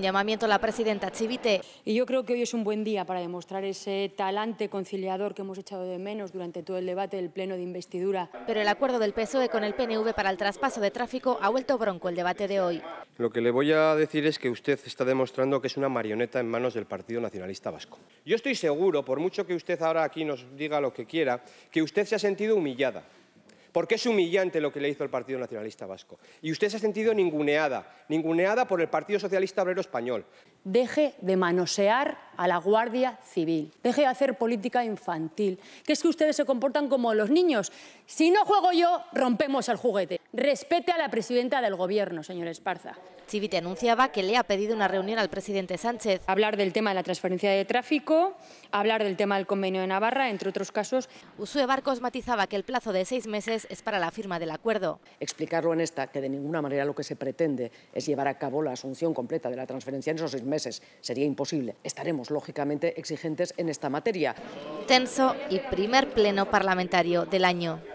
llamamiento a la presidenta Chivite. Y yo creo que hoy es un buen día para demostrar ese talante conciliador que hemos echado de menos durante todo el debate del pleno de investidura. Pero el acuerdo del PSOE con el PNV para el traspaso de tráfico ha vuelto bronco el debate de hoy. Lo que le voy a decir es que usted está demostrando que es una marioneta en manos del Partido Nacionalista Vasco. Yo estoy seguro, por mucho que usted ahora aquí nos diga lo que quiera, que usted se ha sentido humillada porque es humillante lo que le hizo el Partido Nacionalista Vasco. Y usted se ha sentido ninguneada, ninguneada por el Partido Socialista Obrero Español deje de manosear a la Guardia Civil, deje de hacer política infantil, que es que ustedes se comportan como los niños. Si no juego yo, rompemos el juguete. Respete a la presidenta del Gobierno, señor Esparza. Chivite anunciaba que le ha pedido una reunión al presidente Sánchez. Hablar del tema de la transferencia de tráfico, hablar del tema del convenio de Navarra, entre otros casos. Usue Barcos matizaba que el plazo de seis meses es para la firma del acuerdo. Explicarlo en esta, que de ninguna manera lo que se pretende es llevar a cabo la asunción completa de la transferencia en esos seis meses. Sería imposible. Estaremos, lógicamente, exigentes en esta materia. Tenso y primer pleno parlamentario del año.